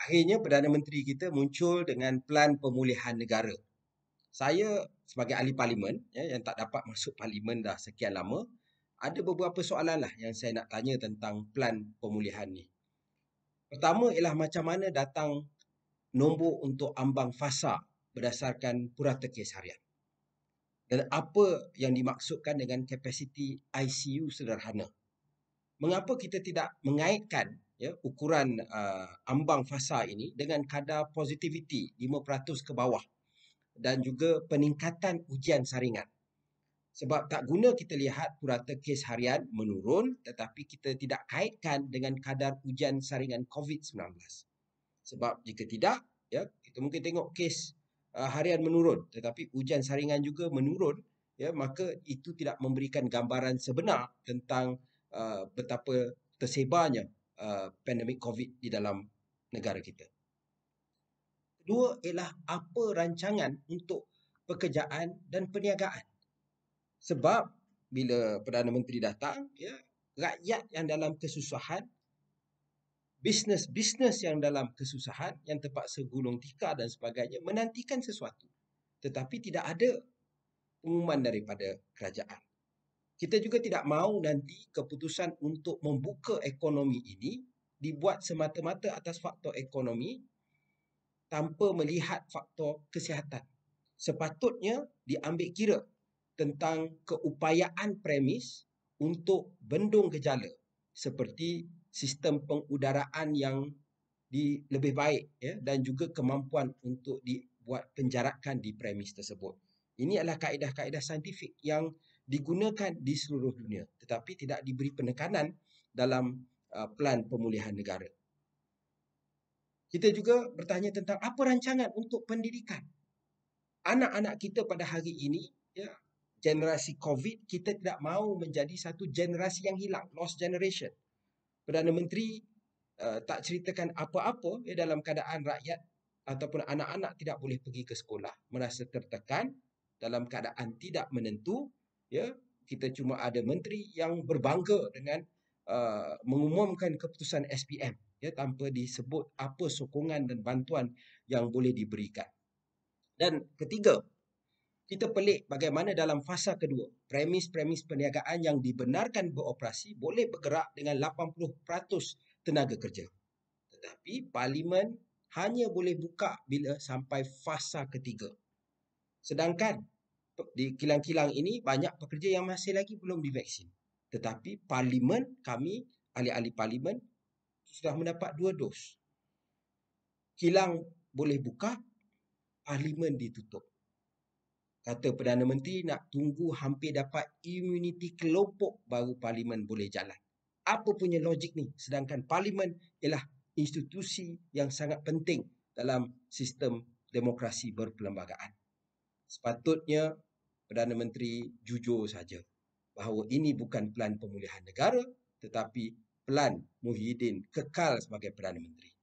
akhirnya Perdana Menteri kita muncul dengan pelan pemulihan negara. Saya sebagai ahli parlimen ya, yang tak dapat masuk parlimen dah sekian lama, ada beberapa soalan lah yang saya nak tanya tentang pelan pemulihan ni. Pertama ialah macam mana datang nombor untuk ambang fasa berdasarkan purata kes harian. Dan apa yang dimaksudkan dengan kapasiti ICU sederhana mengapa kita tidak mengaitkan ya ukuran uh, ambang fasa ini dengan kadar positivity 5% ke bawah dan juga peningkatan ujian saringan sebab tak guna kita lihat purata kes harian menurun tetapi kita tidak kaitkan dengan kadar ujian saringan COVID-19 sebab jika tidak ya kita mungkin tengok kes uh, harian menurun tetapi ujian saringan juga menurun ya maka itu tidak memberikan gambaran sebenar tentang uh, betapa tersebarnya uh, pandemik COVID di dalam negara kita. Kedua ialah apa rancangan untuk pekerjaan dan perniagaan. Sebab bila Perdana Menteri datang, ya, rakyat yang dalam kesusahan, bisnes-bisnes yang dalam kesusahan, yang terpaksa gulung tikar dan sebagainya, menantikan sesuatu. Tetapi tidak ada umuman daripada kerajaan kita juga tidak mahu nanti keputusan untuk membuka ekonomi ini dibuat semata-mata atas faktor ekonomi tanpa melihat faktor kesihatan. Sepatutnya diambil kira tentang keupayaan premis untuk bendung gejala seperti sistem pengudaraan yang di lebih baik ya dan juga kemampuan untuk dibuat penjarakan di premis tersebut. Ini adalah kaedah-kaedah saintifik yang digunakan di seluruh dunia tetapi tidak diberi penekanan dalam uh, pelan pemulihan negara. Kita juga bertanya tentang apa rancangan untuk pendidikan. Anak-anak kita pada hari ini, ya, generasi COVID, kita tidak mahu menjadi satu generasi yang hilang, lost generation. Perdana Menteri uh, tak ceritakan apa-apa ya, dalam keadaan rakyat ataupun anak-anak tidak boleh pergi ke sekolah, merasa tertekan dalam keadaan tidak menentu ya kita cuma ada menteri yang berbangga dengan uh, mengumumkan keputusan SPM ya tanpa disebut apa sokongan dan bantuan yang boleh diberikan dan ketiga kita pelik bagaimana dalam fasa kedua premis-premis perniagaan yang dibenarkan beroperasi boleh bergerak dengan 80% tenaga kerja tetapi parlimen hanya boleh buka bila sampai fasa ketiga Sedangkan di kilang-kilang ini banyak pekerja yang masih lagi belum divaksin. Tetapi parlimen kami, ahli-ahli parlimen sudah mendapat dua dos. Kilang boleh buka, parlimen ditutup. Kata Perdana Menteri nak tunggu hampir dapat imuniti kelompok baru parlimen boleh jalan. Apa punya logik ni? Sedangkan parlimen ialah institusi yang sangat penting dalam sistem demokrasi berperlembagaan sepatutnya Perdana Menteri jujur saja bahawa ini bukan pelan pemulihan negara tetapi pelan Muhyiddin kekal sebagai Perdana Menteri.